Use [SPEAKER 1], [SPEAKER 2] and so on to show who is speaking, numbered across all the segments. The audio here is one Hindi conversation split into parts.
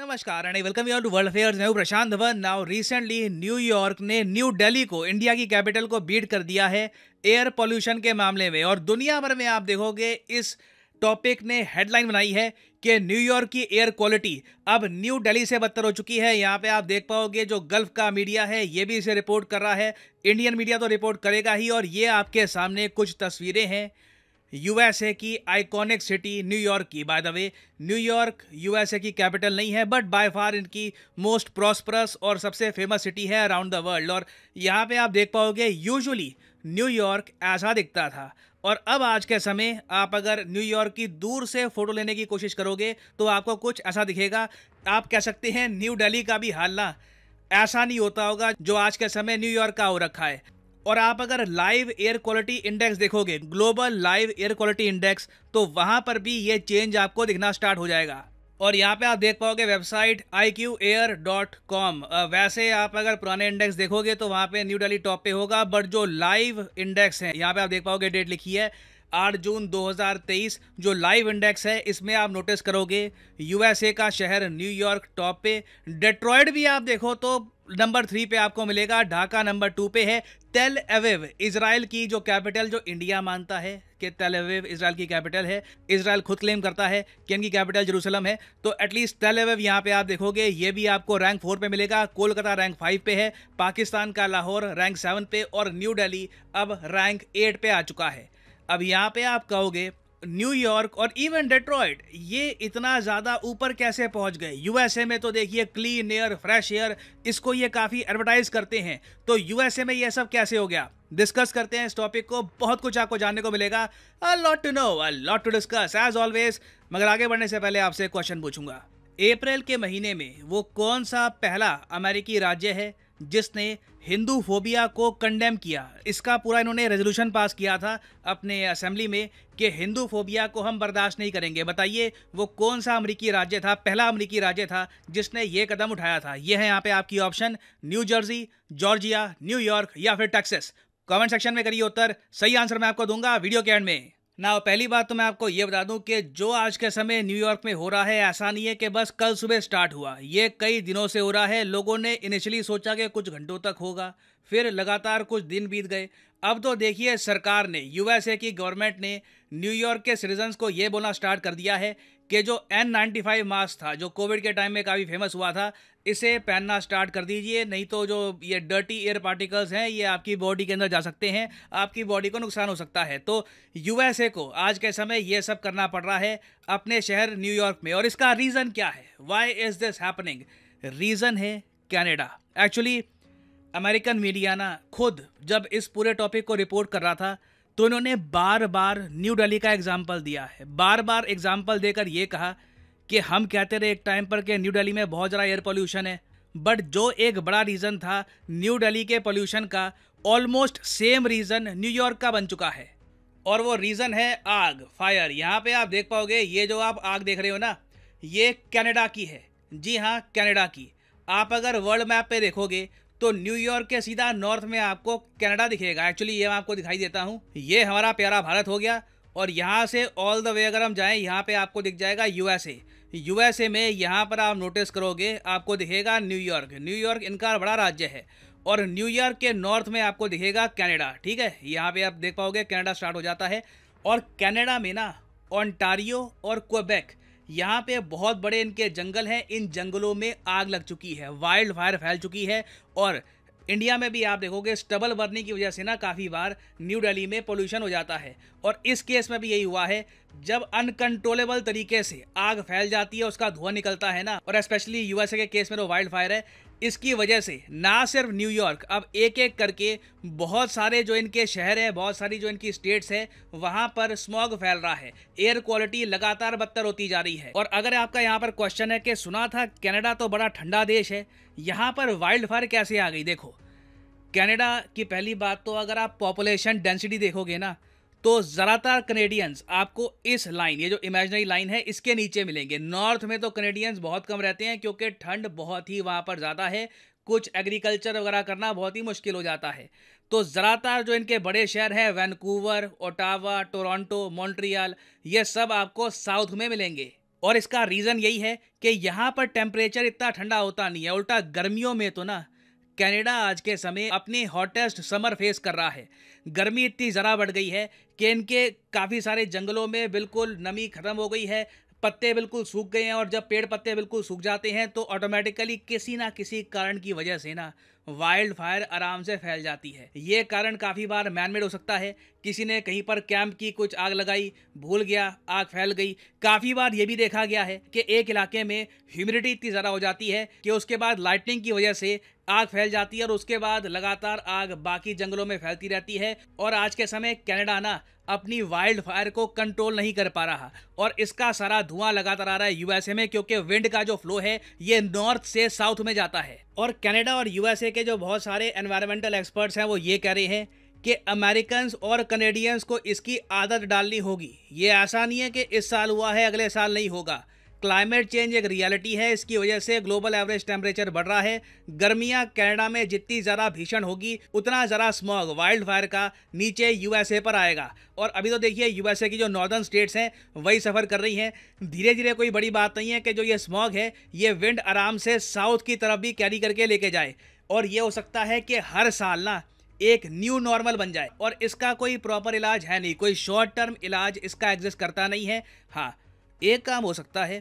[SPEAKER 1] नमस्कार and welcome you to world affairs मैं Prashant Dhawan now recently New York ने न्यू दिल्ली को इंडिया की कैपिटल को बीट कर दिया है एयर पोल्यूशन के मामले में और दुनिया भर में आप देखोगे इस टॉपिक ने हेडलाइन बनाई है कि न्यूयॉर्क की एयर क्वालिटी अब न्यू दिल्ली से बदतर हो चुकी है यहाँ पे आप देख पाओगे जो गल्फ का मीडिया है ये भी इसे रिपोर्ट कर रहा है इंडियन मीडिया तो रिपोर्ट करेगा ही और ये आपके सामने कुछ तस्वीरें हैं यूएसए की आइकॉनिक सिटी न्यूयॉर्क की by the way New York USA की कैपिटल नहीं है बट बाय फार इनकी मोस्ट प्रॉस्परस और सबसे फेमस सिटी है अराउंड द वर्ल्ड और यहाँ पे आप देख पाओगे यूजुअली न्यूयॉर्क ऐसा दिखता था और अब आज के समय आप अगर न्यूयॉर्क की दूर से फ़ोटो लेने की कोशिश करोगे तो आपको कुछ ऐसा दिखेगा आप कह सकते हैं न्यू डेली का भी हालना ऐसा नहीं होता होगा जो आज के समय न्यूयॉर्क का हो रखा है और आप अगर लाइव एयर क्वालिटी इंडेक्स देखोगे global live air quality index तो वहां पर भी ये चेंज आपको दिखना स्टार्ट हो जाएगा और यहाँ पे आप देख पाओगे वेबसाइट iqair.com वैसे आप अगर पुराने इंडेक्स देखोगे तो वहाँ पे न्यू डेली टॉप पे होगा बट जो लाइव इंडेक्स है यहाँ पे आप देख पाओगे डेट लिखी है 8 जून 2023 जो लाइव इंडेक्स है इसमें आप नोटिस करोगे यूएसए का शहर न्यूयॉर्क टॉप पे डेट्रॉयड भी आप देखो तो नंबर थ्री पे आपको मिलेगा ढाका नंबर टू पे है तेल एवेव इसराइल की जो कैपिटल जो इंडिया मानता है कि तेल एवेव इसराइल की कैपिटल है इसराइल खुद क्लेम करता है कि इनकी कैपिटल जरूसलम है तो एटलीस्ट तेल एवेव यहाँ पे आप देखोगे ये भी आपको रैंक फोर पे मिलेगा कोलकाता रैंक फाइव पे है पाकिस्तान का लाहौर रैंक सेवन पे और न्यू डेली अब रैंक एट पे आ चुका है अब यहाँ पे आप कहोगे न्यूयॉर्क और इवन डेट्रॉयड ये इतना ज़्यादा ऊपर कैसे पहुँच गए यूएसए में तो देखिए क्लीन एयर फ्रेश एयर इसको ये काफ़ी एडवर्टाइज करते हैं तो यूएसए में ये सब कैसे हो गया डिस्कस करते हैं इस टॉपिक को बहुत कुछ आपको जानने को मिलेगा a lot to know a lot to discuss as always मगर आगे बढ़ने से पहले आपसे क्वेश्चन पूछूंगा अप्रैल के महीने में वो कौन सा पहला अमेरिकी राज्य है जिसने हिंदू फोबिया को कंडेम किया इसका पूरा इन्होंने रेजोल्यूशन पास किया था अपने असेंबली में कि हिंदू फोबिया को हम बर्दाश्त नहीं करेंगे बताइए वो कौन सा अमरीकी राज्य था पहला अमरीकी राज्य था जिसने ये कदम उठाया था ये है यहाँ पे आपकी option New Jersey Georgia New York या फिर टेक्सस कमेंट सेक्शन में करिए उत्तर सही आंसर मैं आपको दूंगा वीडियो के एंड में ना पहली बात तो मैं आपको ये बता दूं कि जो आज के समय न्यूयॉर्क में हो रहा है ऐसा नहीं है कि बस कल सुबह स्टार्ट हुआ ये कई दिनों से हो रहा है लोगों ने इनिशियली सोचा कि कुछ घंटों तक होगा फिर लगातार कुछ दिन बीत गए अब तो देखिए सरकार ने यूएसए की गवर्नमेंट ने न्यूयॉर्क के सिटीजन्स को ये बोलना स्टार्ट कर दिया है कि जो एन नाइन्टी फाइव मास्क था जो कोविड के टाइम में काफ़ी फेमस हुआ था इसे पहनना स्टार्ट कर दीजिए नहीं तो जो ये डर्टी एयर पार्टिकल्स हैं ये आपकी बॉडी के अंदर जा सकते हैं आपकी बॉडी को नुकसान हो सकता है तो यूएसए को आज के समय ये सब करना पड़ रहा है अपने शहर न्यूयॉर्क में और इसका रीज़न क्या है why is this happening reason है कैनेडा एक्चुअली अमेरिकन मीडिया ना खुद जब इस पूरे टॉपिक को रिपोर्ट कर रहा था तो इन्होंने बार बार न्यू दिल्ली का एग्जाम्पल दिया है बार बार एग्जाम्पल देकर ये कहा कि हम कहते रहे एक टाइम पर कि न्यू दिल्ली में बहुत ज़्यादा एयर पोल्यूशन है बट जो एक बड़ा रीज़न था न्यू दिल्ली के पोल्यूशन का ऑलमोस्ट सेम रीज़न न्यूयॉर्क का बन चुका है और वो रीज़न है आग फायर यहाँ पे आप देख पाओगे ये जो आप आग देख रहे हो ना ये कनाडा की है जी हाँ कनाडा की आप अगर वर्ल्ड मैप पे देखोगे तो न्यूयॉर्क के सीधा नॉर्थ में आपको कनाडा दिखेगा एक्चुअली ये मैं आपको दिखाई देता हूँ ये हमारा प्यारा भारत हो गया और यहाँ से ऑल द वे अगर हम जाएँ यहाँ पर आपको दिख जाएगा यू यूएसए में यहाँ पर आप नोटिस करोगे आपको दिखेगा न्यूयॉर्क न्यूयॉर्क इनका बड़ा राज्य है और न्यूयॉर्क के नॉर्थ में आपको दिखेगा कनाडा ठीक है यहाँ पे आप देख पाओगे कनाडा स्टार्ट हो जाता है और कनाडा में ना ऑनटारियो और क्वेबैक यहाँ पे बहुत बड़े इनके जंगल हैं इन जंगलों में आग लग चुकी है वाइल्ड फायर फैल चुकी है और इंडिया में भी आप देखोगे स्टबल बर्निंग की वजह से ना काफ़ी बार न्यू दिल्ली में पोल्यूशन हो जाता है और इस केस में भी यही हुआ है जब अनकंट्रोलेबल तरीके से आग फैल जाती है उसका धुआं निकलता है ना और स्पेशली यूएसए के केस में तो वाइल्ड फायर है इसकी वजह से ना सिर्फ न्यूयॉर्क अब एक एक करके बहुत सारे जो इनके शहर हैं बहुत सारी जो इनकी स्टेट्स हैं वहाँ पर स्मॉग फैल रहा है एयर क्वालिटी लगातार बदतर होती जा रही है और अगर आपका यहाँ पर क्वेश्चन है कि सुना था कनाडा तो बड़ा ठंडा देश है यहाँ पर वाइल्ड फायर कैसे आ गई देखो कनाडा की पहली बात तो अगर आप पॉपुलेशन डेंसिटी देखोगे ना तो ज़्यादातर कनेडियंस आपको इस लाइन ये जो इमेजनरी लाइन है इसके नीचे मिलेंगे नॉर्थ में तो कनेडियंस बहुत कम रहते हैं क्योंकि ठंड बहुत ही वहाँ पर ज़्यादा है कुछ एग्रीकल्चर वगैरह करना बहुत ही मुश्किल हो जाता है तो ज़्यादातर जो इनके बड़े शहर हैं वैनकूवर ओटावा टोरंटो मॉन्ट्रियल ये सब आपको साउथ में मिलेंगे और इसका रीज़न यही है कि यहाँ पर टेम्परेचर इतना ठंडा होता नहीं है उल्टा गर्मियों में तो ना कनाडा आज के समय अपनी हॉटेस्ट समर फेस कर रहा है गर्मी इतनी ज़रा बढ़ गई है कि इनके काफ़ी सारे जंगलों में बिल्कुल नमी ख़त्म हो गई है पत्ते बिल्कुल सूख गए हैं और जब पेड़ पत्ते बिल्कुल सूख जाते हैं तो ऑटोमेटिकली किसी ना किसी कारण की वजह से ना वाइल्ड फायर आराम से फैल जाती है ये कारण काफ़ी बार मैनमेड हो सकता है किसी ने कहीं पर कैंप की कुछ आग लगाई भूल गया आग फैल गई काफ़ी बार ये भी देखा गया है कि एक इलाके में ह्यूमिडिटी इतनी ज़्यादा हो जाती है कि उसके बाद लाइटनिंग की वजह से आग फैल जाती है और उसके बाद लगातार आग बाकी जंगलों में फैलती रहती है और आज के समय कनाडा ना अपनी वाइल्ड फायर को कंट्रोल नहीं कर पा रहा और इसका सारा धुआं लगातार आ रहा है यूएसए में क्योंकि विंड का जो फ्लो है ये नॉर्थ से साउथ में जाता है और कनाडा और यूएसए के जो बहुत सारे एनवायरमेंटल एक्सपर्ट्स हैं वो ये कह रहे हैं कि अमेरिकन और कनेडियंस को इसकी आदत डालनी होगी ये ऐसा नहीं है कि इस साल हुआ है अगले साल नहीं होगा क्लाइमेट चेंज एक रियलिटी है इसकी वजह से ग्लोबल एवरेज टेम्परेचर बढ़ रहा है गर्मियां कनाडा में जितनी ज़्यादा भीषण होगी उतना ज़रा स्मॉग वाइल्ड फायर का नीचे यूएसए पर आएगा और अभी तो देखिए यूएसए की जो नॉर्दर्न स्टेट्स हैं वही सफ़र कर रही हैं धीरे धीरे कोई बड़ी बात नहीं है कि जो ये स्मॉग है ये विंड आराम से साउथ की तरफ भी कैरी करके लेके जाए और ये हो सकता है कि हर साल ना एक न्यू नॉर्मल बन जाए और इसका कोई प्रॉपर इलाज है नहीं कोई शॉर्ट टर्म इलाज इसका एग्जिस्ट करता नहीं है हाँ एक काम हो सकता है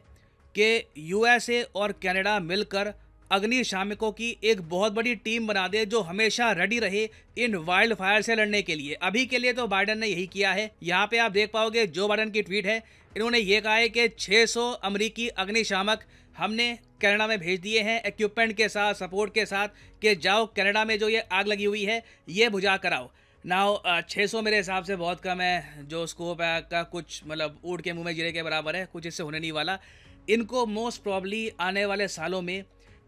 [SPEAKER 1] कि यूएसए और कनाडा मिलकर अग्निशामकों की एक बहुत बड़ी टीम बना दे जो हमेशा रेडी रहे इन वाइल्ड फायर से लड़ने के लिए अभी के लिए तो बाइडन ने यही किया है यहाँ पे आप देख पाओगे जो बाइडन की ट्वीट है इन्होंने ये कहा है कि 600 अमरीकी अग्निशामक हमने कनाडा में भेज दिए हैं इक्विपमेंट के साथ सपोर्ट के साथ कि जाओ कनाडा में जो ये आग लगी हुई है ये बुझा कराओ नाउ uh, छः सौ मेरे हिसाब से बहुत कम है जो स्कोप है का कुछ मतलब ऊट के मुँह में जीरे के बराबर है कुछ इससे होने नहीं वाला इनको मोस्ट प्रॉब्ली आने वाले सालों में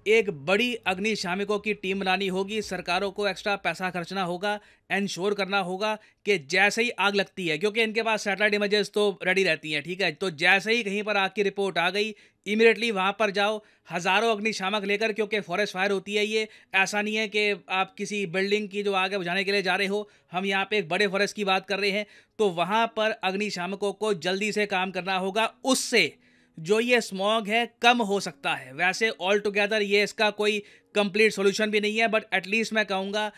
[SPEAKER 1] एक बड़ी अग्निशामिकों की टीम बनानी होगी सरकारों को एक्स्ट्रा पैसा खर्चना होगा इन्श्योर करना होगा कि जैसे ही आग लगती है क्योंकि इनके पास सैटेलाइट इमेजेस तो रेडी रहती हैं ठीक है तो जैसे ही कहीं पर आग की रिपोर्ट आ गई इमिडिएटली वहाँ पर जाओ हज़ारों अग्निशामक लेकर क्योंकि फॉरेस्ट फायर होती है ये ऐसा नहीं है कि आप किसी बिल्डिंग की जो आग बुझाने के लिए जा रहे हो हम यहाँ पे एक बड़े फॉरेस्ट की बात कर रहे हैं तो वहाँ पर अग्निशामकों को जल्दी से काम करना होगा उससे जो ये स्मॉग है कम हो सकता है वैसे ऑल टुगेदर ये इसका कोई कंप्लीट सोल्यूशन भी नहीं है बट एटलीस्ट मैं कहूँगा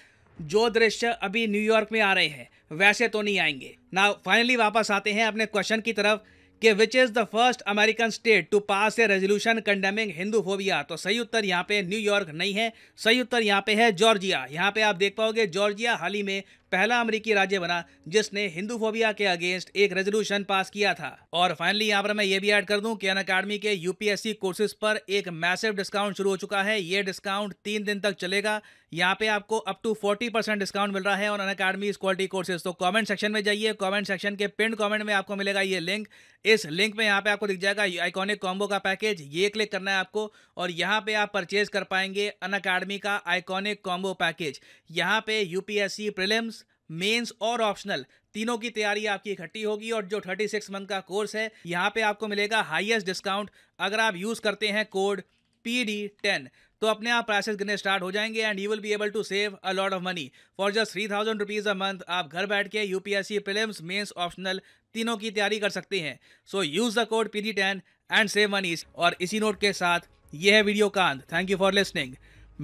[SPEAKER 1] जो दृश्य अभी न्यूयॉर्क में आ रहे हैं वैसे तो नहीं आएंगे ना फाइनली वापस आते हैं अपने क्वेश्चन की तरफ कि which is the first American state to pass a resolution condemning Hindu phobia तो सही उत्तर यहाँ पे न्यूयॉर्क नहीं है सही उत्तर यहाँ पे है जॉर्जिया यहाँ पे आप देख पाओगे जॉर्जिया हाल ही में पहला अमरीकी राज्य बना जिसने हिंदू फोबिया के अगेंस्ट एक रेजोल्यूशन पास किया था और फाइनली यहाँ पर मैं ये भी ऐड कर दूं कि अन अकाडमी के यूपीएससी कोर्सेज पर एक मैसिव डिस्काउंट शुरू हो चुका है ये डिस्काउंट तीन दिन तक चलेगा यहाँ पे आपको up to forty percent discount मिल रहा है और अन अकाडमी क्वालिटी कोर्सेज तो कॉमेंट सेक्शन में जाइए कॉमेंट सेक्शन के पिन कॉमेंट में आपको मिलेगा ये लिंक इस लिंक में यहाँ पे आपको दिख जाएगा आइकॉनिक कॉम्बो का पैकेज ये क्लिक करना है आपको और यहाँ पे आप परचेज कर पाएंगे अन अकाडमी का आइकॉनिक कॉम्बो पैकेज यहाँ पे यूपीएससी प्रिलिम्स मेंस और ऑप्शनल तीनों की तैयारी आपकी इकट्ठी होगी और जो 36 मंथ का कोर्स है यहाँ पे आपको मिलेगा हाईएस्ट डिस्काउंट अगर आप यूज़ करते हैं कोड पी डी टेन तो अपने आप प्राइसेस गिरने स्टार्ट हो जाएंगे and you will be able to save a lot of money for just three thousand rupees a month आप घर बैठ के U P S C mains optional तीनों की तैयारी कर सकते हैं so use the code P D ten and save money और इसी नोट के साथ यह है वीडियो कांत thank you for listening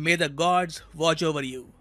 [SPEAKER 1] may the gods watch over you